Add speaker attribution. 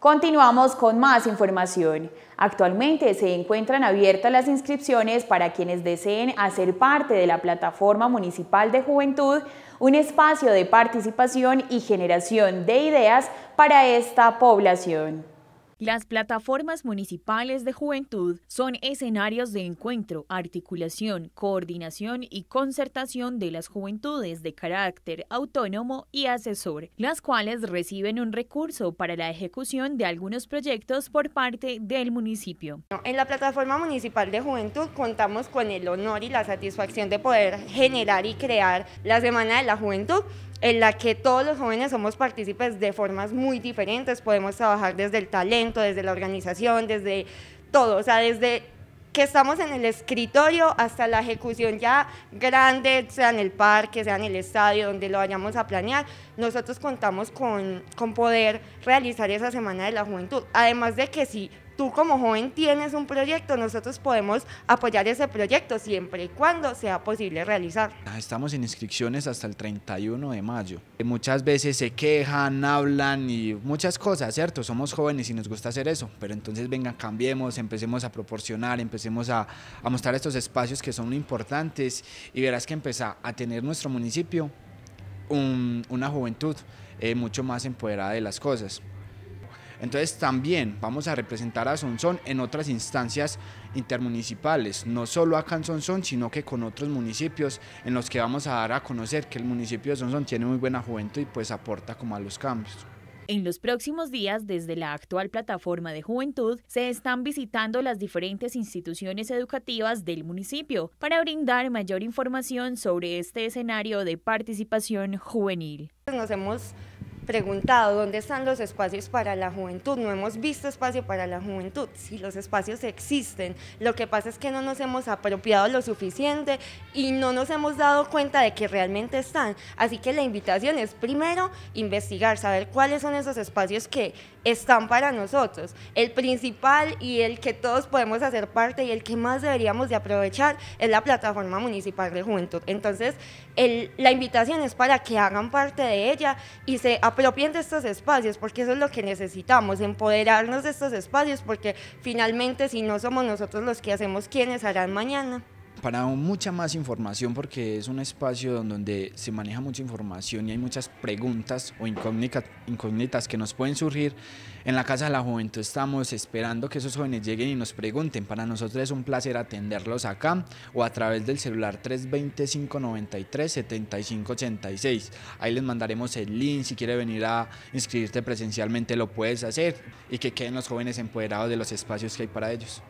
Speaker 1: Continuamos con más información. Actualmente se encuentran abiertas las inscripciones para quienes deseen hacer parte de la Plataforma Municipal de Juventud, un espacio de participación y generación de ideas para esta población. Las plataformas municipales de juventud son escenarios de encuentro, articulación, coordinación y concertación de las juventudes de carácter autónomo y asesor, las cuales reciben un recurso para la ejecución de algunos proyectos
Speaker 2: por parte del municipio. En la plataforma municipal de juventud contamos con el honor y la satisfacción de poder generar y crear la Semana de la Juventud en la que todos los jóvenes somos partícipes de formas muy diferentes, podemos trabajar desde el talento, desde la organización, desde todo, o sea, desde que estamos en el escritorio hasta la ejecución ya grande, sea en el parque, sea en el estadio, donde lo vayamos a planear, nosotros contamos con, con poder realizar esa Semana de la Juventud. Además de que si tú como joven tienes un proyecto, nosotros podemos apoyar ese proyecto siempre y cuando sea posible realizar.
Speaker 3: Ah, estamos en inscripciones hasta el 31 de mayo. Eh, muchas veces se quejan, hablan y muchas cosas, ¿cierto? Somos jóvenes y nos gusta hacer eso, pero entonces vengan, cambiemos, empecemos a proporcionar, empecemos a, mostrar estos espacios que son importantes y verás que empieza a tener nuestro municipio una juventud eh, mucho más empoderada de las cosas. Entonces también vamos a representar a Sonsón en otras instancias intermunicipales, no solo acá en Sonsón, sino que con otros municipios en los que vamos a dar a conocer que el municipio de Sonsón tiene muy buena juventud y pues aporta como a los cambios.
Speaker 1: En los próximos días, desde la actual plataforma de juventud, se están visitando las diferentes instituciones educativas del municipio para brindar mayor información sobre este escenario de participación juvenil.
Speaker 2: Pues, nos hemos preguntado dónde están los espacios para la juventud. No hemos visto espacio para la juventud. Si los espacios existen, lo que pasa es que no nos hemos apropiado lo suficiente y no nos hemos dado cuenta de que realmente están. Así que la invitación es primero investigar, saber cuáles son esos espacios que están para nosotros. El principal y el que todos podemos hacer parte y el que más deberíamos de aprovechar es la plataforma municipal de juventud. Entonces, la invitación es para que hagan parte de ella y se apropien de estos espacios, porque eso es lo que necesitamos, empoderarnos de estos espacios, porque finalmente si no somos nosotros los que hacemos, ¿quiénes harán
Speaker 3: mañana? para mucha más información, porque es un espacio donde se maneja mucha información y hay muchas preguntas o incógnitas, que nos pueden surgir. En la Casa de la Juventud estamos esperando que esos jóvenes lleguen y nos pregunten. Para nosotros es un placer atenderlos acá o a través del celular 93 7586 Ahí les mandaremos el link. Si quiere venir a inscribirte presencialmente, lo puedes hacer y que queden los jóvenes empoderados de los espacios que hay para ellos.